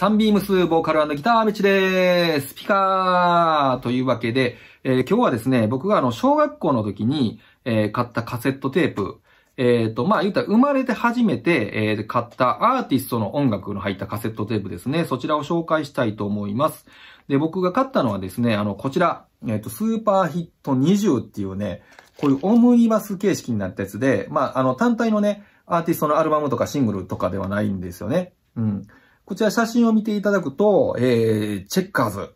サンビームスボーカルギターアメチです。ピカーというわけで、えー、今日はですね、僕があの、小学校の時に、えー、買ったカセットテープ、えっ、ー、と、まあ、言ったら生まれて初めて、え買ったアーティストの音楽の入ったカセットテープですね。そちらを紹介したいと思います。で、僕が買ったのはですね、あの、こちら、えっ、と、スーパーヒット20っていうね、こういうオムニバス形式になったやつで、まあ、あの、単体のね、アーティストのアルバムとかシングルとかではないんですよね。うん。こちら写真を見ていただくと、えー、チェッカーズ、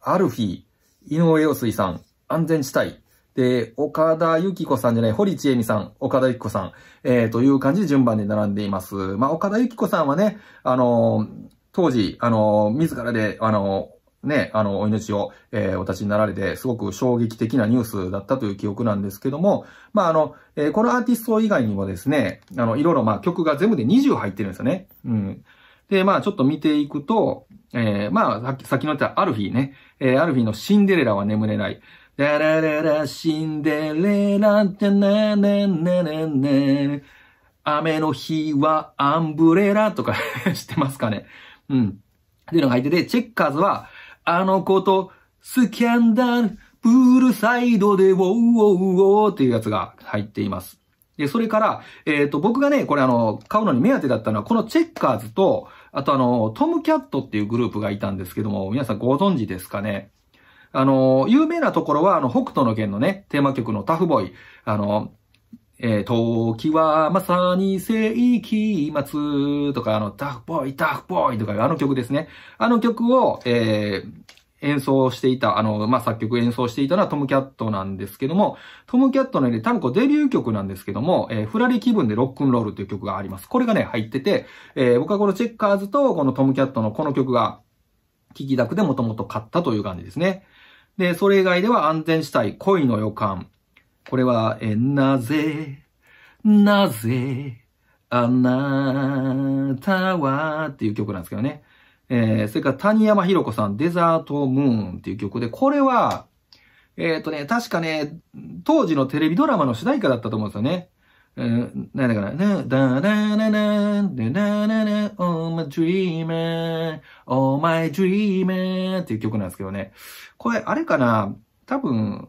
アルフィー、井上陽水さん、安全地帯、で、岡田幸子さんじゃない、堀ちえみさん、岡田幸子さん、えー、という感じで順番に並んでいます。まあ、岡田幸子さんはね、あのー、当時、あのー、自らで、あのー、ね、あの、お命を、えー、お立ちになられて、すごく衝撃的なニュースだったという記憶なんですけども、まあ、あの、えー、このアーティスト以外にもですね、あの、いろいろ、まあ、曲が全部で20入ってるんですよね。うん。で、まあちょっと見ていくと、えー、まあさっき、さっきの言ったアルフィーね。えー、アルフィーのシンデレラは眠れない。ダラララ、シンデレラ、じゃなねねねね。雨の日はアンブレラとか 知ってますかね。うん。っていうのが入ってて、チェッカーズは、あの子とスキャンダル、プールサイドでウォーウォーウォーっていうやつが入っています。で、それから、えっ、ー、と、僕がね、これあの、買うのに目当てだったのは、このチェッカーズと、あとあの、トムキャットっていうグループがいたんですけども、皆さんご存知ですかねあの、有名なところは、あの、北斗の剣のね、テーマ曲のタフボーイ、あの、えー、時はまさに世紀末とか、あの、タフボーイ、タフボーイとかいうあの曲ですね。あの曲を、えー、演奏していた、あの、まあ、作曲演奏していたのはトムキャットなんですけども、トムキャットのね、多分こうデビュー曲なんですけども、えー、フラリ気分でロックンロールという曲があります。これがね、入ってて、えー、僕はこのチェッカーズとこのトムキャットのこの曲が、聴きたくでもともと買ったという感じですね。で、それ以外では安全地帯、恋の予感。これは、えなぜ、なぜ、あなたはっていう曲なんですけどね。えー、それから谷山ひろ子さん、デザートムーンっていう曲で、これは、えっ、ー、とね、確かね、当時のテレビドラマの主題歌だったと思うんですよね。えー、なんだから、ね、だ、な、な、な、な、な、な、ね、oh my d め、お a m e r o っていう曲なんですけどね。これ、あれかな多分、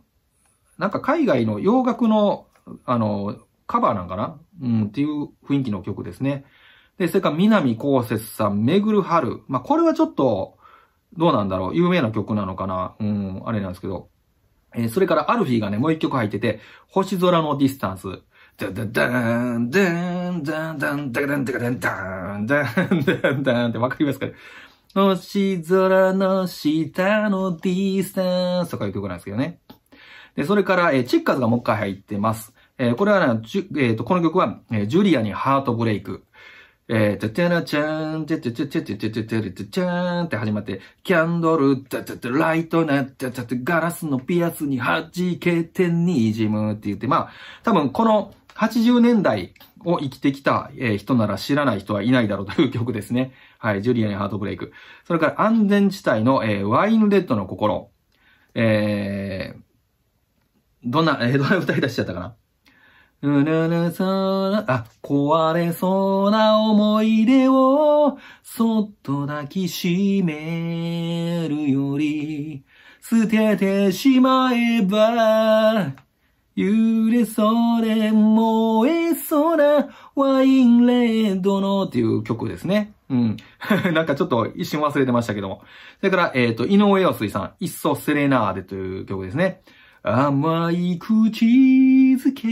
なんか海外の洋楽の、あの、カバーなんかなうん、っていう雰囲気の曲ですね。で、それから南こうせつさん、めぐるはる。まあ、これはちょっと、どうなんだろう有名な曲なのかなうん、あれなんですけど。えー、それからアルフィーがね、もう一曲入ってて、星空のディスタンス。ダダダーン、ダーン、ダンダン、ダダン、ダダン、ダン、ダン、ダン、ダンってわかりますかね星空の下のディスタンスとかいう曲なんですけどね。で、それから、えー、チッカーズがもう一回入ってます。えー、これはね、えっ、ー、と、この曲は、えー、ジュリアにハートブレイク。えー、ててなちゃん、ててててててててててちゃんって始まって、キャンドル、ててて、ライトな、ててて、ガラスのピアスに弾けてにじむって言って、まあ、多分この80年代を生きてきた、え人なら知らない人はいないだろうという曲ですね。はい、ジュリアにハートブレイク。それから安全地帯の、えー、ワインレッドの心。えー、どんな、えー、どんな歌い出しちゃったかなうぬぬそうな、あ、壊れそうな思い出を、そっと抱きしめるより、捨ててしまえば、揺れそうで燃えそうなワインレッドのっていう曲ですね。うん。なんかちょっと一瞬忘れてましたけども。それから、えっ、ー、と、井上陽水さん、いっそセレナーデという曲ですね。甘い口づけ、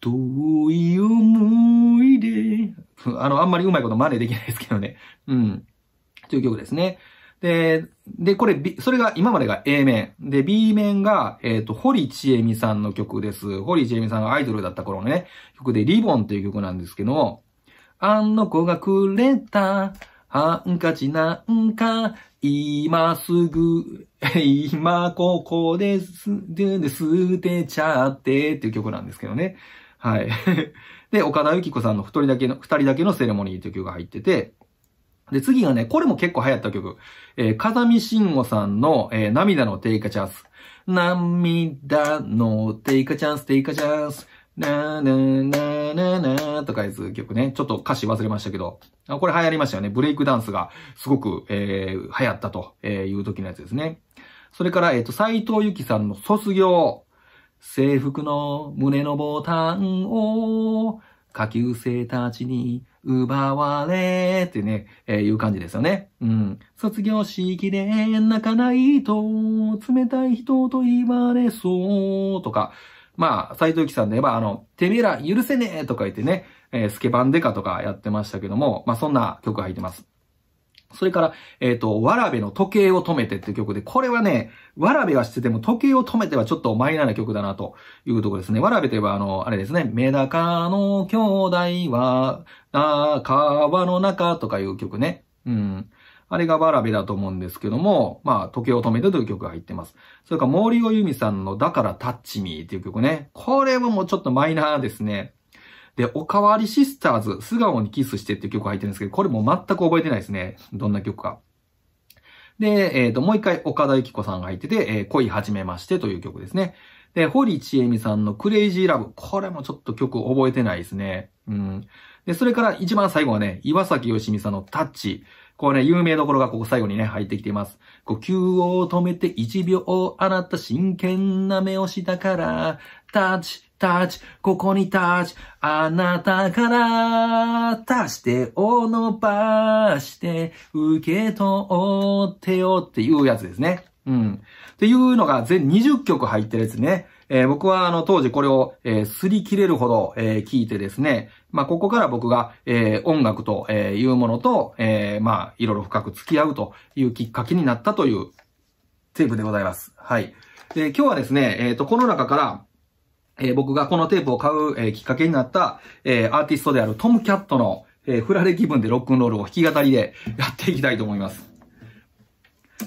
遠い思い出。あの、あんまりうまいこと真似できないですけどね。うん。という曲ですね。で、で、これ、B、それが、今までが A 面。で、B 面が、えっ、ー、と、堀ちえみさんの曲です。堀ちえみさんがアイドルだった頃のね、曲で、リボンっていう曲なんですけど、あの子がくれた、ハンカチなんか、今すぐ、今ここです、で、捨てちゃってっていう曲なんですけどね。はい。で、岡田由紀子さんの二人だけの、二人だけのセレモニーという曲が入ってて、で、次がね、これも結構流行った曲。えー、風見慎吾さんの、えー、涙のテイカチャンス。涙のテイカチャンス、テイカチャンス。なーなーなーなーなーとかいう曲ね。ちょっと歌詞忘れましたけど。これ流行りましたよね。ブレイクダンスがすごく、えー、流行ったという時のやつですね。それから、えっ、ー、と、斎藤由紀さんの卒業。制服の胸のボタンを下級生たちに奪われってね、えー、いう感じですよね。うん。卒業式で泣かないと、冷たい人と言われそうとか、まあ、斎藤由紀さんで言えば、あの、てめえら許せねえとか言ってね、えー、スケバンデカとかやってましたけども、まあそんな曲が入ってます。それから、えっ、ー、と、わらべの時計を止めてっていう曲で、これはね、わらべはしてても時計を止めてはちょっとマイナーな曲だなというところですね。わらべといえば、あの、あれですね、メダカの兄弟は、あ川の中とかいう曲ね。うん。あれがわらべだと思うんですけども、まあ、時計を止めてという曲が入ってます。それから、森尾由美さんのだからタッチミーっていう曲ね。これはもうちょっとマイナーですね。で、おかわりシスターズ、素顔にキスしてっていう曲入ってるんですけど、これも全く覚えてないですね。どんな曲か。で、えっ、ー、と、もう一回岡田由紀子さんが入ってて、えー、恋始めましてという曲ですね。で、堀千恵美さんのクレイジーラブ。これもちょっと曲覚えてないですね。うん。で、それから一番最後はね、岩崎よしみさんのタッチ。これね、有名どころがここ最後にね、入ってきています。呼吸を止めて1秒、あなた真剣な目をしたから、タッチ、タッチ、ここにタッチ、あなたから足してを伸ばして受け取ってよっていうやつですね。うん。っていうのが全20曲入ってるやつね。えー、僕はあの当時これを、えー、擦り切れるほど、えー、聞いてですね、まあ、ここから僕が、えー、音楽と、えいうものと、えまあ、いろいろ深く付き合うというきっかけになったというテープでございます。はい。で、今日はですね、えっ、と、この中から、えー、僕がこのテープを買う、えー、きっかけになった、えー、アーティストであるトム・キャットの、え振られ気分でロックンロールを弾き語りで やっていきたいと思います。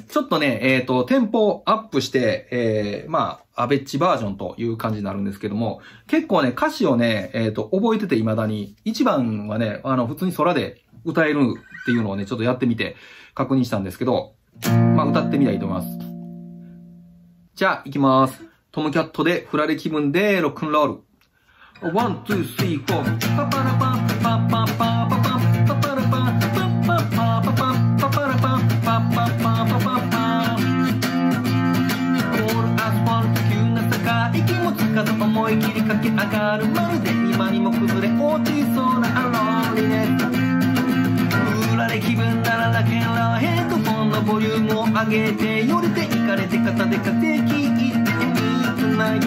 ちょっとね、えっ、と、テンポアップして、えまあ、アベッチバージョンという感じになるんですけども、結構ね、歌詞をね、えっ、と、覚えてて未だに、1番はね、あの、普通に空で歌えるっていうのをね、ちょっとやってみて確認したんですけど、まあ、歌ってみたいと思います。じゃあ、行きます。トムキャットでフラレ気分でロックンロール。ワン、ツー、スリー、フォー。パパラパン、パンパンパンパパン、パパラパン、パンパンパンパパン、パパラパン、パンパンパンパパンパン。オールアスファルト急な高い気持ちかと思い切り駆け上がる。まるで今にも崩れ落ちそうなアローリネト。フラレ気分ならラけンラヘッドフォンのボリュームを上げて、寄れていかれて肩でく。ない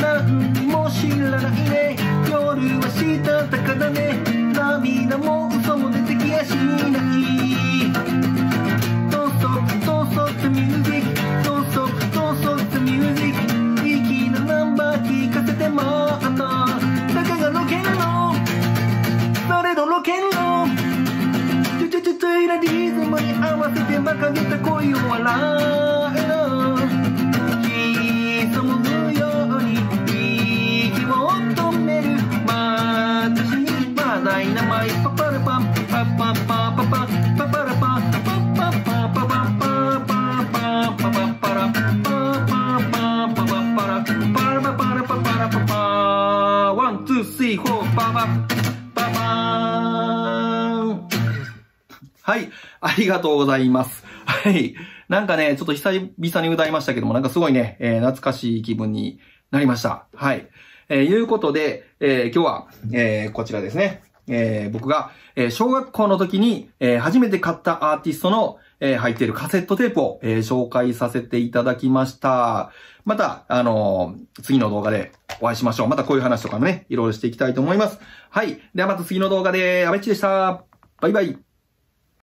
何も知らないね夜はしたたかだね涙も嘘も出てきやしないトンソクトンソクミュージックトンソクトンソクミュージック息のナンバー聞かせてもあったたかがロケンロそれロケンロなリズムに合わせて馬鹿げた恋を笑うババババーンはい、ありがとうございます。はい。なんかね、ちょっと久々に歌いましたけども、なんかすごいね、えー、懐かしい気分になりました。はい。えー、いうことで、えー、今日は、えー、こちらですね。えー、僕が、えー、小学校の時に、えー、初めて買ったアーティストの、えー、入っているカセットテープを、えー、紹介させていただきました。また、あのー、次の動画でお会いしましょう。またこういう話とかもね、いろいろしていきたいと思います。はい。ではまた次の動画で、アベッチでした。バイバイ。